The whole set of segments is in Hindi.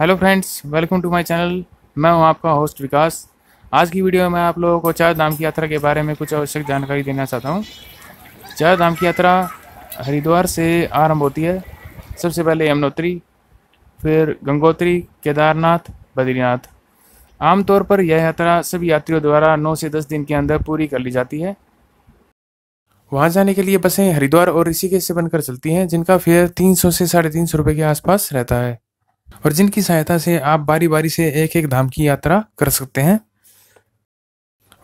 Hello friends welcome to my channel मैं हूं आपका होस्ट विकास आज की वीडियो में मैं आप लोगों को चार धाम की यात्रा के बारे में कुछ आवश्यक जानकारी देना चाहता हूं। चार धाम की यात्रा हरिद्वार से आरंभ होती है सबसे पहले यमुनोत्री फिर गंगोत्री केदारनाथ बद्रीनाथ आमतौर पर यह यात्रा सभी यात्रियों द्वारा नौ से दस दिन के अंदर पूरी कर ली जाती है वहाँ जाने के लिए बसें हरिद्वार और ऋषिकेश से बनकर चलती हैं जिनका फेयर तीन सौ से साढ़े तीन सौ रुपये के आसपास रहता है और जिनकी सहायता से आप बारी बारी से एक एक धाम की यात्रा कर सकते हैं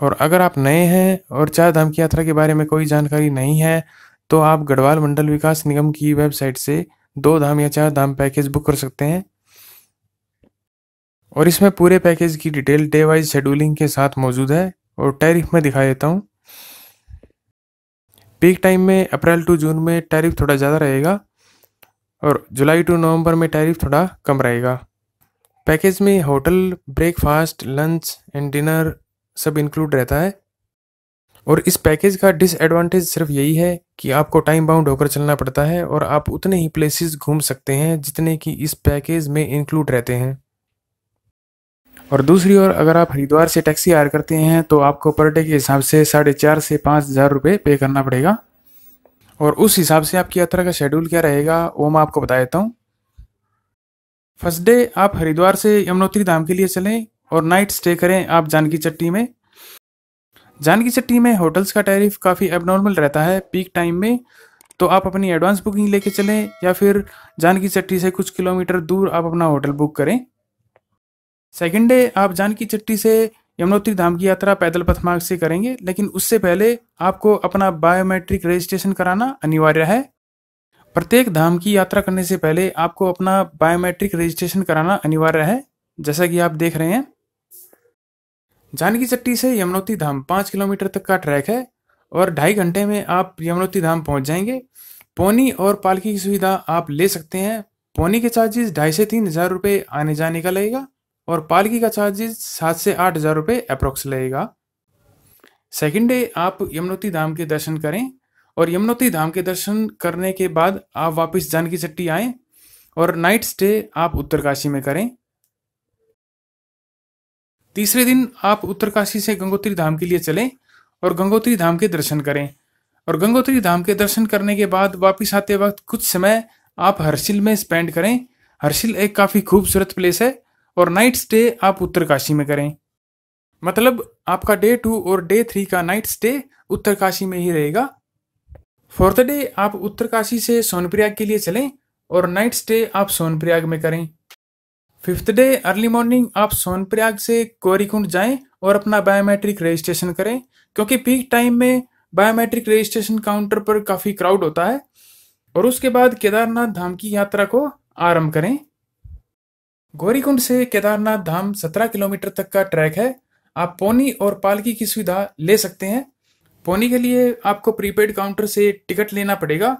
और अगर आप नए हैं और चार धाम की यात्रा के बारे में कोई जानकारी नहीं है तो आप गढ़वाल मंडल विकास निगम की वेबसाइट से दो धाम या चार धाम पैकेज बुक कर सकते हैं और इसमें पूरे पैकेज की डिटेल डे वाइज शेड्यूलिंग के साथ मौजूद है और टैरिफ में दिखा देता हूँ पीक टाइम में अप्रैल टू जून में टैरिफ थोड़ा ज़्यादा रहेगा और जुलाई टू नवंबर में टैरिफ थोड़ा कम रहेगा पैकेज में hotel breakfast lunch and dinner सब इंक्लूड रहता है और इस पैकेज का डिसएडवांटेज सिर्फ यही है कि आपको टाइम बाउंड होकर चलना पड़ता है और आप उतने ही प्लेसेस घूम सकते हैं जितने कि इस पैकेज में इंक्लूड रहते हैं और दूसरी ओर अगर आप हरिद्वार से टैक्सी हायर करते हैं तो आपको पर डे के हिसाब से साढ़े चार से पाँच हज़ार रुपये पे करना पड़ेगा और उस हिसाब से आपकी यात्रा का शेड्यूल क्या रहेगा वो मैं आपको बता देता हूँ फर्स्ट डे आप हरिद्वार से यमुनोत्री धाम के लिए चलें और नाइट स्टे करें आप जानकी चट्टी में जानकी चट्टी में होटल्स का टैरिफ काफ़ी एबनॉर्मल रहता है पीक टाइम में तो आप अपनी एडवांस बुकिंग लेके चलें या फिर जानकी चट्टी से कुछ किलोमीटर दूर आप अपना होटल बुक करें सेकेंड डे आप जानकी चट्टी से यमुनोत्री धाम की यात्रा पैदल पथ मार्ग से करेंगे लेकिन उससे पहले आपको अपना बायोमेट्रिक रजिस्ट्रेशन कराना अनिवार्य है प्रत्येक धाम की यात्रा करने से पहले आपको अपना बायोमेट्रिक रजिस्ट्रेशन कराना अनिवार्य है जैसा कि आप देख रहे हैं जानकी चट्टी से यमुनोत्री धाम पाँच किलोमीटर तक का ट्रैक है और ढाई घंटे में आप यमुनोत्री धाम पहुंच जाएंगे पोनी और पालकी की सुविधा आप ले सकते हैं पोनी के चार्जेस ढाई से तीन हज़ार रुपये आने जाने का लगेगा और पालकी का चार्जेस सात से आठ हज़ार रुपये अप्रोक्स लगेगा सेकेंड डे आप यमुनोती धाम के दर्शन करें और यमुनोती धाम के दर्शन करने के बाद आप वापस जानकी चट्टी आएँ और नाइट स्टे आप उत्तरकाशी में करें तीसरे दिन आप उत्तरकाशी से गंगोत्री धाम के लिए चलें और गंगोत्री धाम के दर्शन करें और गंगोत्री धाम के दर्शन करने के बाद वापस आते वक्त कुछ समय आप हर्षिल में स्पेंड करें हर्षिल एक काफ़ी खूबसूरत प्लेस है और नाइट स्टे आप उत्तरकाशी में करें मतलब आपका डे टू और डे थ्री का नाइट स्टे उत्तरकाशी में ही रहेगा फोर्थ डे आप उत्तरकाशी से सोनप्रयाग के लिए चलें और नाइट स्टे आप सोनप्रयाग में करें फिफ्थ डे अर्ली मॉर्निंग आप सोनप्रयाग से कोरिकुंड जाएं और अपना बायोमेट्रिक रजिस्ट्रेशन करें क्योंकि पीक टाइम में बायोमेट्रिक रजिस्ट्रेशन काउंटर पर काफ़ी क्राउड होता है और उसके बाद केदारनाथ धाम की यात्रा को आरंभ करें गौरीकुंड से केदारनाथ धाम 17 किलोमीटर तक का ट्रैक है आप पोनी और पालकी की सुविधा ले सकते हैं पोनी के लिए आपको प्रीपेड काउंटर से टिकट लेना पड़ेगा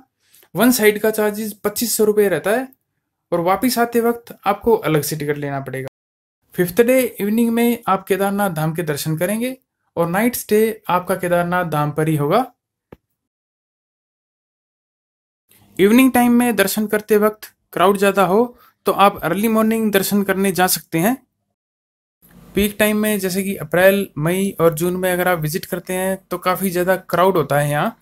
वन साइड का चार्जेस पच्चीस सौ रुपये रहता है और वापस आते वक्त आपको अलग से टिकट लेना पड़ेगा फिफ्थ डे इवनिंग में आप केदारनाथ धाम के दर्शन करेंगे और नाइट स्टे आपका केदारनाथ धाम पर ही होगा इवनिंग टाइम में दर्शन करते वक्त क्राउड ज़्यादा हो तो आप अर्ली मॉर्निंग दर्शन करने जा सकते हैं पीक टाइम में जैसे कि अप्रैल मई और जून में अगर आप विजिट करते हैं तो काफ़ी ज़्यादा क्राउड होता है यहाँ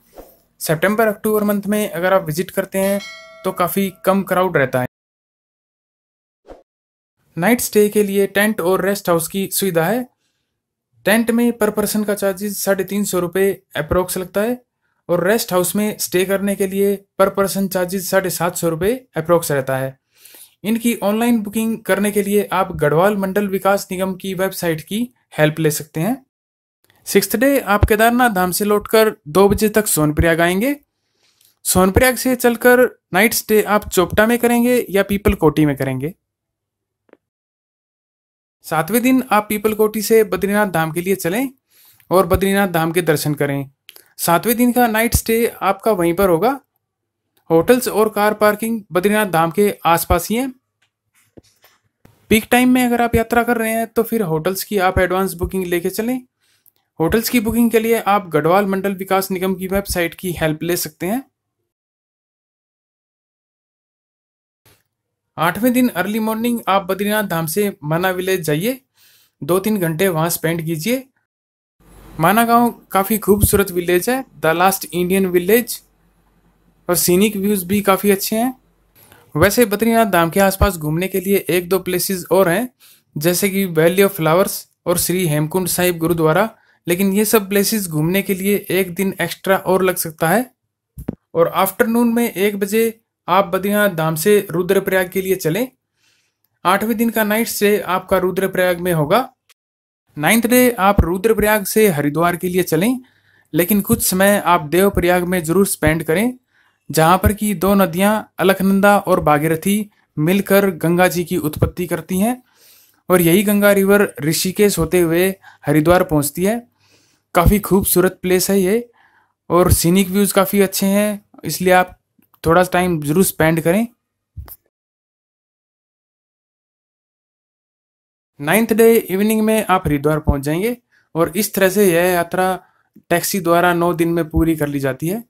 सेप्टेम्बर अक्टूबर मंथ में अगर आप विजिट करते हैं तो काफ़ी कम क्राउड रहता है नाइट स्टे के लिए टेंट और रेस्ट हाउस की सुविधा है टेंट में पर पर्सन का चार्जेस साढ़े तीन सौ रुपये अप्रोक्स लगता है और रेस्ट हाउस में स्टे करने के लिए पर पर्सन चार्जेस साढ़े सात सौ रुपये अप्रोक्स रहता है इनकी ऑनलाइन बुकिंग करने के लिए आप गढ़वाल मंडल विकास निगम की वेबसाइट की हेल्प ले सकते हैं सिक्स डे आप केदारनाथ धाम से लौटकर दो बजे तक सोनप्रयाग आएंगे सोनप्रयाग से चलकर नाइट स्टे आप चोपटा में करेंगे या पीपल कोटी में करेंगे सातवें दिन आप पीपल कोटी से बद्रीनाथ धाम के लिए चलें और बद्रीनाथ धाम के दर्शन करें सातवें दिन का नाइट स्टे आपका वहीं पर होगा होटल्स और कार पार्किंग बद्रीनाथ धाम के आसपास ही हैं पीक टाइम में अगर आप यात्रा कर रहे हैं तो फिर होटल्स की आप एडवांस बुकिंग लेके चलें होटल्स की बुकिंग के लिए आप गढ़वाल मंडल विकास निगम की वेबसाइट की हेल्प ले सकते हैं आठवें दिन अर्ली मॉर्निंग आप बद्रीनाथ धाम से माना विलेज जाइए दो तीन घंटे वहाँ स्पेंड कीजिए माना गांव काफ़ी खूबसूरत विलेज है द लास्ट इंडियन विलेज और सीनिक व्यूज़ भी काफ़ी अच्छे हैं वैसे बद्रीनाथ धाम के आसपास घूमने के लिए एक दो प्लेसेस और हैं जैसे कि वैली ऑफ फ्लावर्स और श्री हेमकुंड साहिब गुरुद्वारा लेकिन ये सब प्लेसेस घूमने के लिए एक दिन एक्स्ट्रा और लग सकता है और आफ्टरनून में एक बजे आप बद्रीनाथ धाम से रुद्रप्रयाग के लिए चलें आठवें दिन का नाइट से आपका रुद्रप्रयाग में होगा नाइन्थ डे आप रुद्रप्रयाग से हरिद्वार के लिए चलें लेकिन कुछ समय आप देवप्रयाग में जरूर स्पेंड करें जहाँ पर कि दो नदियाँ अलकनंदा और भागीरथी मिलकर गंगा जी की उत्पत्ति करती हैं और यही गंगा रिवर ऋषिकेश होते हुए हरिद्वार पहुँचती है काफ़ी खूबसूरत प्लेस है ये और सीनिक व्यूज़ काफ़ी अच्छे हैं इसलिए आप थोड़ा टाइम ज़रूर स्पेंड करें नाइन्थ डे इवनिंग में आप हरिद्वार पहुंच जाएंगे और इस तरह से यह यात्रा टैक्सी द्वारा नौ दिन में पूरी कर ली जाती है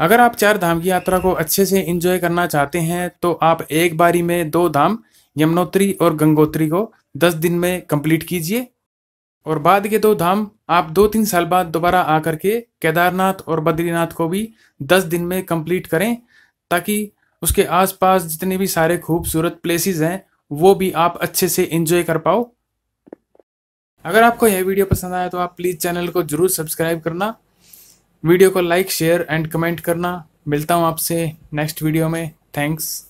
अगर आप चार धाम की यात्रा को अच्छे से इंजॉय करना चाहते हैं तो आप एक बारी में दो धाम यमुनोत्री और गंगोत्री को दस दिन में कंप्लीट कीजिए और बाद के दो धाम आप दो तीन साल बाद दोबारा आकर के केदारनाथ और बद्रीनाथ को भी दस दिन में कंप्लीट करें ताकि उसके आसपास जितने भी सारे खूबसूरत प्लेसेस हैं वो भी आप अच्छे से एंजॉय कर पाओ अगर आपको यह वीडियो पसंद आया तो आप प्लीज़ चैनल को ज़रूर सब्सक्राइब करना वीडियो को लाइक शेयर एंड कमेंट करना मिलता हूँ आपसे नेक्स्ट वीडियो में थैंक्स